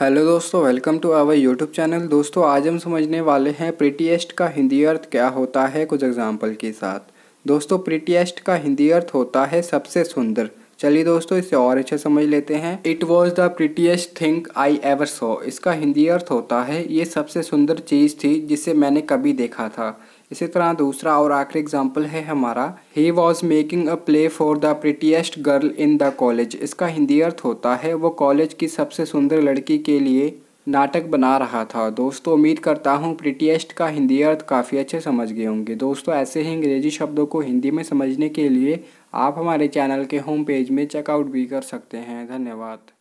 hello दोस्तों welcome to our YouTube channel दोस्तों आज हम समझने वाले हैं प्रीटीएस्ट का हिंदी अर्थ क्या होता है कुछ एग्जाम्पल के साथ दोस्तों प्रीटीएस्ट का हिंदी अर्थ होता है सबसे सुंदर चलिए दोस्तों इसे और अच्छे समझ लेते हैं it was the prettiest thing I ever saw इसका हिंदी अर्थ होता है ये सबसे सुंदर चीज़ थी जिसे मैंने कभी देखा था इसी तरह दूसरा और आखिरी एग्जाम्पल है हमारा he was making a play for the prettiest girl in the college इसका हिंदी अर्थ होता है वो कॉलेज की सबसे सुंदर लड़की के लिए नाटक बना रहा था दोस्तों उम्मीद करता हूँ प्रिटियस्ट का हिंदी अर्थ काफ़ी अच्छे समझ गए होंगे दोस्तों ऐसे ही अंग्रेजी शब्दों को हिंदी में समझने के लिए आप हमारे चैनल के होम पेज में चेकआउट भी कर सकते हैं धन्यवाद